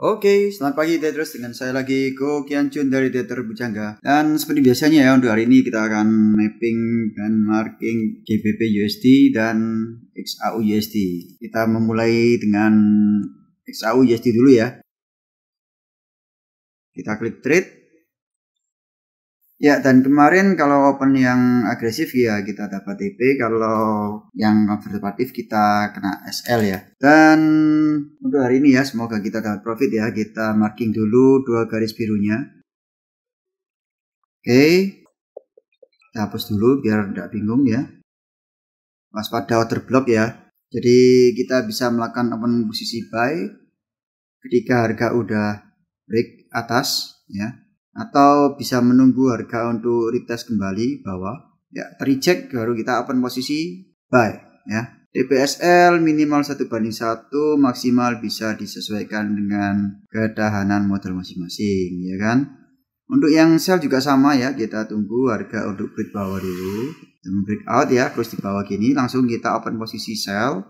Oke, selamat pagi Tetris dengan saya lagi Kian Chun dari Tetris Bujangga. Dan seperti biasanya ya untuk hari ini kita akan mapping dan marking GBP USD dan XAU USD. Kita memulai dengan XAU USD dulu ya. Kita klik trade. Ya, dan kemarin kalau open yang agresif ya kita dapat TP, kalau yang konservatif kita kena SL ya. Dan untuk hari ini ya. Semoga kita dapat profit ya. Kita marking dulu dua garis birunya. Oke. Okay. Kita hapus dulu biar tidak bingung ya. Waspada block ya. Jadi kita bisa melakukan open posisi buy ketika harga udah break atas ya atau bisa menunggu harga untuk retest kembali bawah ya reject baru kita open posisi buy ya DPSL minimal satu banding satu, maksimal bisa disesuaikan dengan ketahanan modal masing-masing ya kan untuk yang sell juga sama ya kita tunggu harga untuk break bawah dulu dan break out ya terus di bawah gini langsung kita open posisi sell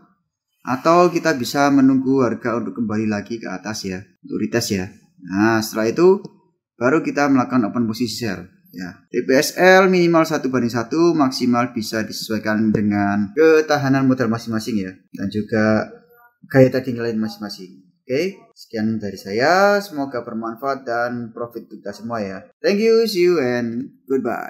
atau kita bisa menunggu harga untuk kembali lagi ke atas ya untuk retest ya nah setelah itu baru kita melakukan open posisi sell ya. TPSL minimal satu banding satu, maksimal bisa disesuaikan dengan ketahanan modal masing-masing ya dan juga gaya tadi lain masing-masing. Oke, okay? sekian dari saya. Semoga bermanfaat dan profit untuk kita semua ya. Thank you, see you and goodbye.